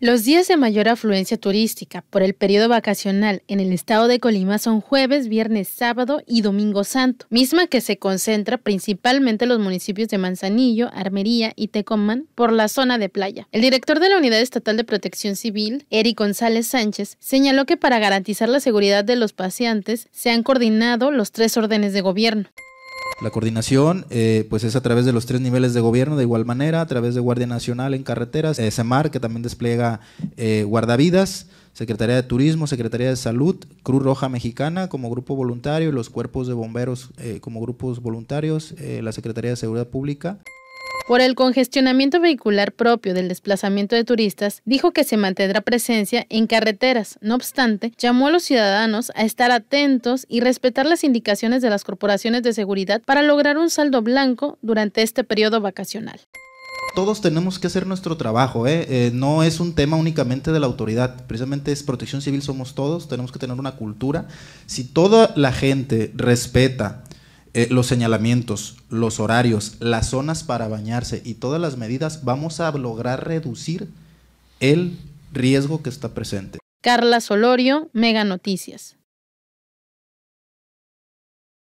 Los días de mayor afluencia turística por el periodo vacacional en el estado de Colima son jueves, viernes, sábado y domingo santo, misma que se concentra principalmente en los municipios de Manzanillo, Armería y Tecomán por la zona de playa. El director de la Unidad Estatal de Protección Civil, Eric González Sánchez, señaló que para garantizar la seguridad de los paseantes se han coordinado los tres órdenes de gobierno. La coordinación eh, pues es a través de los tres niveles de gobierno de igual manera, a través de Guardia Nacional en carreteras, eh, SEMAR que también despliega eh, guardavidas, Secretaría de Turismo, Secretaría de Salud, Cruz Roja Mexicana como grupo voluntario, los cuerpos de bomberos como grupos voluntarios, la Secretaría de Seguridad Pública. Por el congestionamiento vehicular propio del desplazamiento de turistas, dijo que se mantendrá presencia en carreteras. No obstante, llamó a los ciudadanos a estar atentos y respetar las indicaciones de las corporaciones de seguridad para lograr un saldo blanco durante este periodo vacacional todos tenemos que hacer nuestro trabajo, ¿eh? Eh, no es un tema únicamente de la autoridad, precisamente es protección civil somos todos, tenemos que tener una cultura. Si toda la gente respeta eh, los señalamientos, los horarios, las zonas para bañarse y todas las medidas, vamos a lograr reducir el riesgo que está presente. Carla Solorio, Mega Noticias.